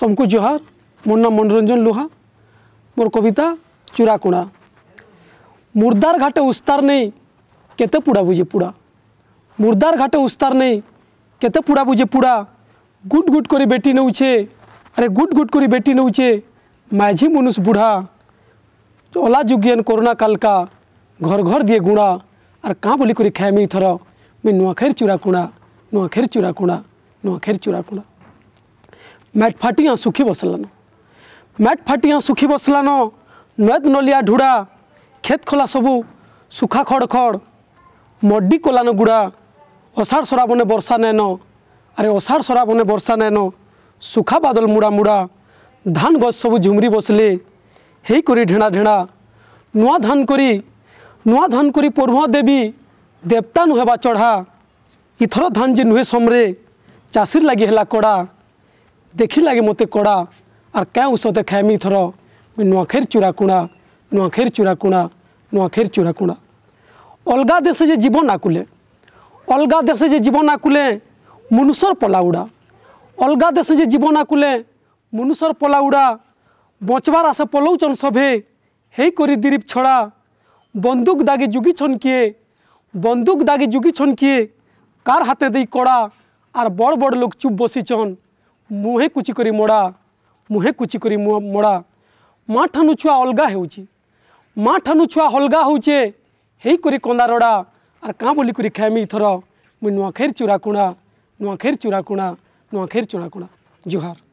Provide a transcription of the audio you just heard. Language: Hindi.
सबको जोहार मोर नाम मनोरंजन लुहा मोर कविता चूराकुणा मुर्दार घाटे उस्तार नहीं केते पुड़ा बुझे पुड़ा मुर्दार घाटे उस्तार नहीं केते पुड़ा बुझे पुड़ा गुट गुट करी बेटी नौचे अरे गुट गुट करी बेटी नौचे माझी मनुष बुढ़ा ओला जुगियन कोरोना काल का घर घर दिए गुणा आर कहाँ बोली करी खाएमी थर मुई नुआखेर चूराकुणा नुआखेर चूराकुणा नुआखेर चूराकुणा मैट फाटी सुखी बसलान मैट फाटी सुखी बसलान नएद नलिया ढूड़ा खेत खोला सबू सुखा खड़ खड़ मड्डी कलान गुड़ा असाढ़ सराबने वर्षा नैन आरे अषाढ़ सराबने वर्षा नैन सुखा बादल मुड़ा मुड़ा धान গছ सब झुमरी बसले হেই করি ঢেণা ঢেণা নূয়া ধান করি নূয়া ধান করি পড়ুয়া দেবী দেবতা নুহেবা চড়া ইথর ধান যে নুহে সমরে চাষির লাগি হেলা ଦେଖିଲାଗି ମୋତେ କଡ଼ା ଆର୍ କାଁ ଔଷଧ ଖାଏମି ଥର ମୁଇଁ ନୂଆଖେର ଚୁରାକୁଣା ନୂଆଖେର ଚୁରାକୁଣା ନୂଆଖେର ଚୁରାକୁଣା ଅଲଗା ଦେଶ ଯେ ଜୀବନ ଆକୁଲେ ଅଲଗା ଦେଶ ଯେ ଜୀବନ ଆକୁଲେ ମନୁଷର ପଲାଉଡ଼ା ଅଲଗା ଦେଶ ଯେ ଜୀବନ ଆକୁଲେ ମନୁଷର ପଲାଉଡ଼ା ବଞ୍ଚିବାର ଆଶା ପଲଉଛନ୍ ସଭେ ହେଇକରି ଦିରିପ ଛଡ଼ା বন্দুক দাগি জুগিছন কিয়ে বন্দুক দাগি জুগিছন কিয়ে কার হাতে দেই কড়া আর বড় বড় লোক চুপ বসিছন ମୁହେଁ କୁଚି କରି ମୋଡ଼ା ମୁହେଁ କୁଚି କରି ମୋଡ଼ା ମା' ଠାନୁ ଛୁଆ ଅଲଗା ହେଉଛି ମା' ଠାନୁ ଛୁଆ ଅଲଗା ହେଉଛେ ହେଇକରି କନ୍ଦାରଡ଼ା ଆର୍ କାଁ ବୋଲିକରି ଖାଇମି ଇଥର ମୁଇଁ ନୂଆଖେର ଚୁରାକୁଣା ନୂଆଖେର ଚୁରାକୁଣା ନୂଆଖେର ଚୁରାକୁଣା ଜୁହାର